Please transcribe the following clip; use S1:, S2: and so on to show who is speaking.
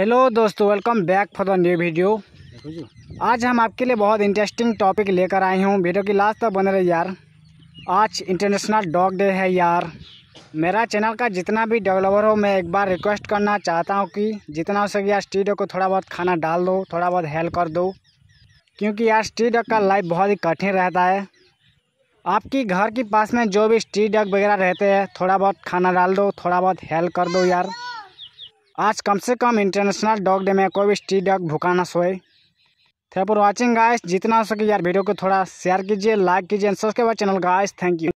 S1: hello दोस्तों welcome back for the new video आज हम आपके लिए बहुत इंटरेस्टिंग टॉपिक लेकर आए हूँ वीडियो की लास्ट तक बने रहे यार आज इंटरनेशनल डॉग डे है यार मेरा चैनल का जितना भी डेवलपर हो मैं एक बार रिक्वेस्ट करना चाहता हूँ कि जितना हो सके यार स्ट्री डॉग को थोड़ा बहुत खाना डाल दो थोड़ा बहुत हेल्प कर दो क्योंकि यार स्ट्री डॉग का लाइफ बहुत ही कठिन रहता है आपकी घर के पास में जो भी स्ट्री डॉग वगैरह रहते हैं थोड़ा बहुत खाना डाल दो थोड़ा बहुत हेल्प कर दो यार आज कम से कम इंटरनेशनल डॉग डे में कोई भी स्ट्रीट डॉग भूखा ना सोए थे फॉर वॉचिंग गाइस जितना हो सके यार वीडियो को थोड़ा शेयर कीजिए लाइक कीजिए subscribe channel guys thank you